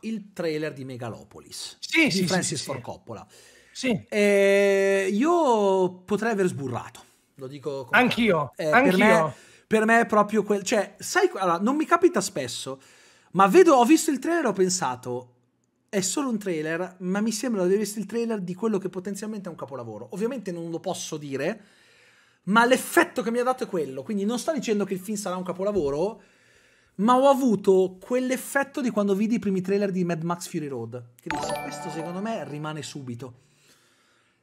il trailer di Megalopolis sì, di sì, Francis sì, Ford Coppola. Sì. Eh, io potrei aver sburrato, lo dico come anch'io, eh, anch'io. Per, me, per me è proprio quel... Cioè, sai, allora, non mi capita spesso, ma vedo, ho visto il trailer e ho pensato, è solo un trailer, ma mi sembra di aver visto il trailer di quello che potenzialmente è un capolavoro. Ovviamente non lo posso dire, ma l'effetto che mi ha dato è quello. Quindi non sto dicendo che il film sarà un capolavoro, ma ho avuto quell'effetto di quando vidi i primi trailer di Mad Max Fury Road. Che dici, questo secondo me rimane subito.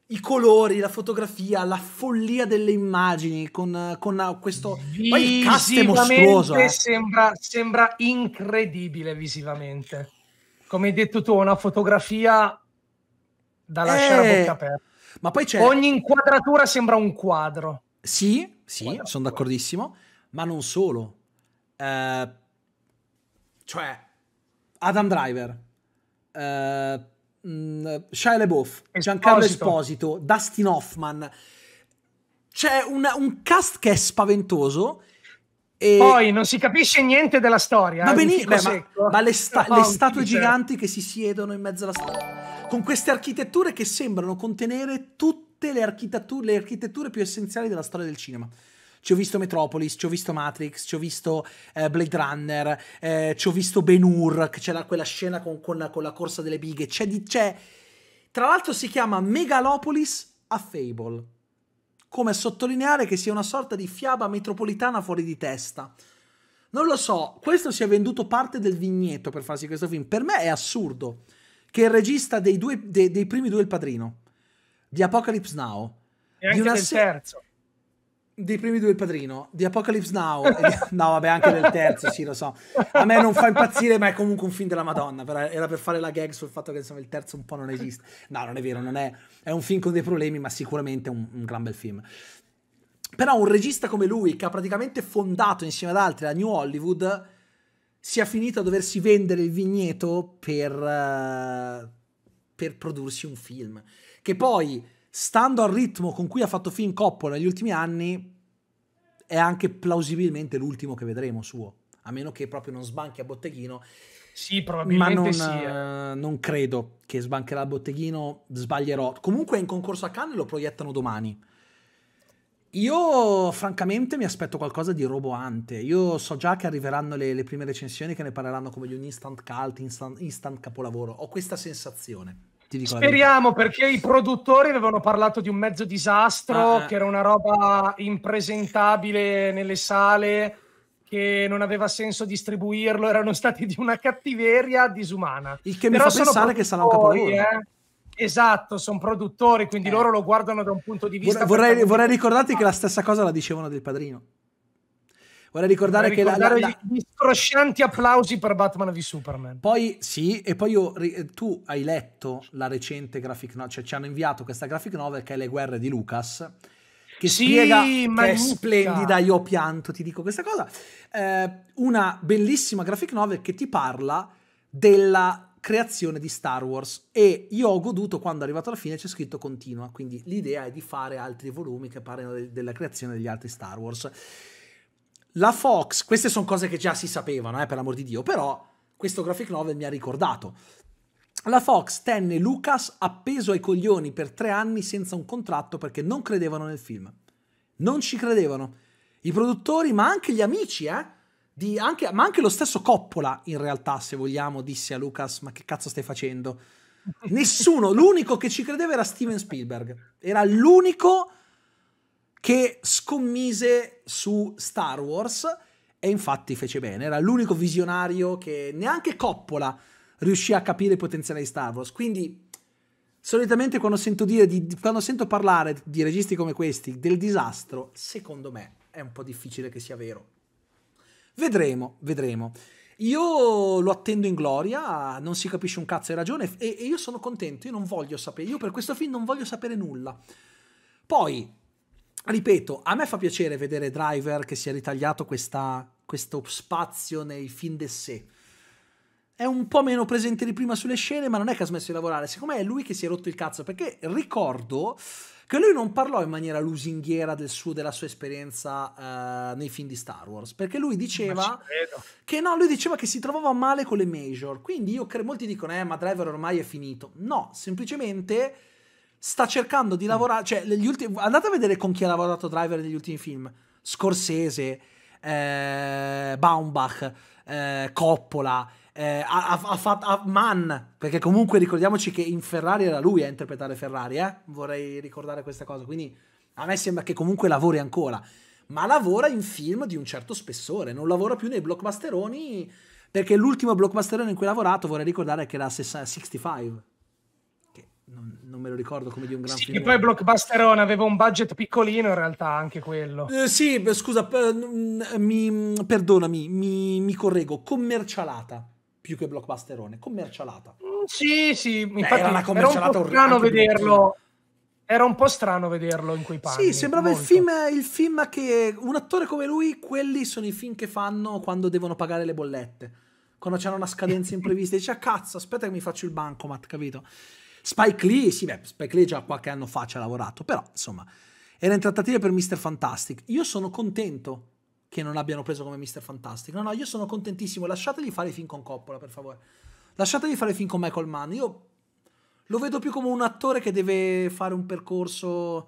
I colori, la fotografia, la follia delle immagini con, con questo. Poi il cast è mostruoso. Eh. Sembra, sembra incredibile visivamente. Come hai detto tu, una fotografia da lasciare eh, a bocca aperta. Ma poi c'è. Ogni inquadratura sembra un quadro. Sì, sì, sono d'accordissimo. Ma non solo. Eh, cioè, Adam Driver, uh, eh, mh, mm, Shia LeBeouf, Esposito. Giancarlo Esposito, Dustin Hoffman. C'è un, un cast che è spaventoso. E... Poi non si capisce niente della storia. Va eh, benissimo, ma, ma, le, sta- no, le statue dice. Cioè. giganti che si siedono in mezzo alla storia. con queste architetture che sembrano contenere tutte le, architettur- le architetture più essenziali della storia del cinema ci ho visto Metropolis, ci ho visto Matrix, ci ho visto eh, Blade Runner, eh, ci ho visto Ben Hur, che c'è quella scena con, con, con, la corsa delle bighe, c'è, di, c'è... Tra l'altro si chiama Megalopolis a Fable, come a sottolineare che sia una sorta di fiaba metropolitana fuori di testa. Non lo so, questo si è venduto parte del vigneto per farsi questo film. Per me è assurdo che il regista dei, due, dei, dei primi due Il Padrino, di Apocalypse Now, e anche del se- terzo dei primi due il padrino di Apocalypse Now no vabbè anche del terzo sì lo so a me non fa impazzire ma è comunque un film della madonna era per fare la gag sul fatto che insomma il terzo un po' non esiste no non è vero non è, è un film con dei problemi ma sicuramente un, un gran bel film però un regista come lui che ha praticamente fondato insieme ad altri la New Hollywood si è finito a doversi vendere il vigneto per, uh, per prodursi un film che poi stando al ritmo con cui ha fatto film Coppola negli ultimi anni, è anche plausibilmente l'ultimo che vedremo suo, a meno che proprio non sbanchi a botteghino. Sì, probabilmente ma non, uh, non credo che sbancherà a botteghino, sbaglierò. Comunque in concorso a Cannes lo proiettano domani. Io francamente mi aspetto qualcosa di roboante. Io so già che arriveranno le, le prime recensioni che ne parleranno come di un instant cult, instant, instant capolavoro. Ho questa sensazione ti Speriamo perché i produttori avevano parlato di un mezzo disastro, ah, che eh. era una roba impresentabile nelle sale, che non aveva senso distribuirlo, erano stati di una cattiveria disumana. Il che mi Però fa pensare che sarà un capolavoro. Eh? Esatto, sono produttori, quindi eh. loro lo guardano da un punto di vista. Vorrei, vorrei ricordarti che la stessa cosa la dicevano del padrino. Vorrei ricordare, vorrei ricordare che la, la, la... gli strascinanti applausi per Batman v Superman. Poi sì, e poi io, eh, tu hai letto la recente graphic novel, cioè ci hanno inviato questa graphic novel che è Le guerre di Lucas che sì, spiega che è splendida, io ho pianto, ti dico questa cosa. Eh, una bellissima graphic novel che ti parla della creazione di Star Wars e io ho goduto quando è arrivato alla fine c'è scritto continua, quindi l'idea è di fare altri volumi che parlano de- della creazione degli altri Star Wars. La Fox, queste sono cose che già si sapevano, eh, per l'amor di Dio, però questo graphic novel mi ha ricordato. La Fox tenne Lucas appeso ai coglioni per tre anni senza un contratto perché non credevano nel film. Non ci credevano. I produttori, ma anche gli amici, eh? Di, anche, ma anche lo stesso Coppola, in realtà, se vogliamo, disse a Lucas: Ma che cazzo stai facendo? Nessuno, l'unico che ci credeva era Steven Spielberg. Era l'unico che scommise su Star Wars e infatti fece bene, era l'unico visionario che neanche Coppola riuscì a capire il potenziale di Star Wars, quindi solitamente quando sento, dire di, quando sento parlare di registi come questi del disastro, secondo me è un po' difficile che sia vero. Vedremo, vedremo. Io lo attendo in gloria, non si capisce un cazzo, di ragione, e, e io sono contento, io non voglio sapere, io per questo film non voglio sapere nulla. Poi, ripeto, a me fa piacere vedere Driver che si è ritagliato questa, questo spazio nei film de sé. È un po' meno presente di prima sulle scene, ma non è che ha smesso di lavorare. Secondo me è lui che si è rotto il cazzo, perché ricordo che lui non parlò in maniera lusinghiera del suo, della sua esperienza uh, nei film di Star Wars, perché lui diceva che no, lui diceva che si trovava male con le major, quindi io credo, molti dicono "Eh, ma Driver ormai è finito". No, semplicemente sta cercando di mm. lavorare. Cioè, ultimi, andate a vedere con chi ha lavorato Driver negli ultimi film: Scorsese, eh, Baumbach, eh, Coppola. Eh, ha, ha, fatto a Mann, perché comunque ricordiamoci che in Ferrari era lui a interpretare Ferrari, eh? vorrei ricordare questa cosa, quindi a me sembra che comunque lavori ancora, ma lavora in film di un certo spessore, non lavora più nei blockbusteroni, perché l'ultimo blockbusterone in cui ha lavorato vorrei ricordare che era 65, non, non, me lo ricordo come di un gran sì, film. E poi Blockbusterone aveva un budget piccolino in realtà anche quello. Eh, sì, scusa, mi, perdonami, mi, mi, correggo, commercialata più che Blockbusterone, commercialata. Mm, sì, sì, infatti era una commercialata era strano vederlo. Era un po' strano vederlo in quei panni. Sì, sembrava il film, il film che un attore come lui, quelli sono i film che fanno quando devono pagare le bollette. Quando c'è una scadenza imprevista, dice: ah, cazzo, aspetta che mi faccio il bancomat, capito? Spike Lee, sì, beh, Spike Lee già qualche anno fa ci ha lavorato, però insomma, era in trattative per Mr. Fantastic. Io sono contento che non abbiano preso come Mr. Fantastic. No, no, io sono contentissimo. Lasciateli fare i film con Coppola, per favore. Lasciateli fare i film con Michael Mann. Io lo vedo più come un attore che deve fare un percorso.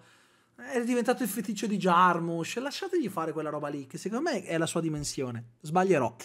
È diventato il feticcio di Jarmusch. Lasciategli fare quella roba lì, che secondo me è la sua dimensione. Sbaglierò.